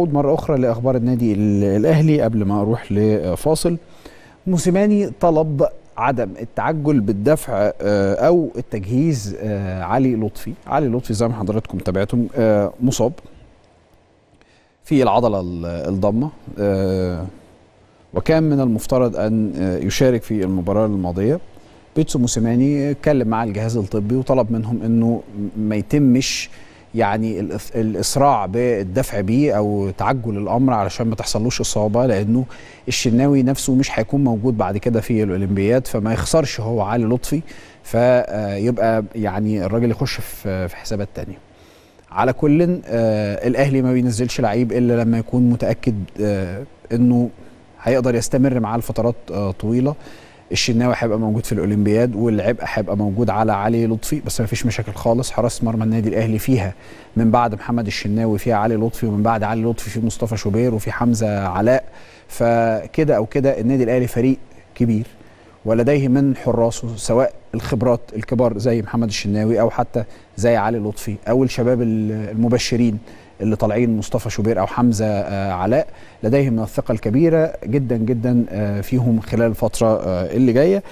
نعود مرة أخرى لأخبار النادي الأهلي قبل ما أروح لفاصل موسيماني طلب عدم التعجل بالدفع آه، أو التجهيز آه، علي لطفي علي لطفي زي ما حضراتكم تابعتم آه، مصاب في العضلة الضمة وكان من المفترض أن يشارك في المباراة الماضية بيتسو موسيماني اتكلم مع الجهاز الطبي وطلب منهم أنه ما يتمش يعني الاسراع بالدفع بيه او تعجل الامر علشان ما تحصلوش اصابه لانه الشناوي نفسه مش هيكون موجود بعد كده في الاولمبياد فما يخسرش هو علي لطفي فيبقى يعني الراجل يخش في حسابات تانية على كل آه، الاهلي ما بينزلش لعيب الا لما يكون متاكد آه، انه هيقدر يستمر معاه لفترات آه، طويله الشناوي هيبقى موجود في الاولمبياد والعبء هيبقى موجود على علي لطفي بس ما فيش مشاكل خالص حراس مرمى النادي الاهلي فيها من بعد محمد الشناوي فيها علي لطفي ومن بعد علي لطفي في مصطفى شوبير وفي حمزه علاء فكده او كده النادي الاهلي فريق كبير ولديه من حراسه سواء الخبرات الكبار زي محمد الشناوي او حتى زي علي لطفي او الشباب المبشرين اللي طالعين مصطفى شوبير او حمزه آه، علاء لديهم الثقه الكبيره جدا جدا آه، فيهم خلال الفتره آه، اللي جايه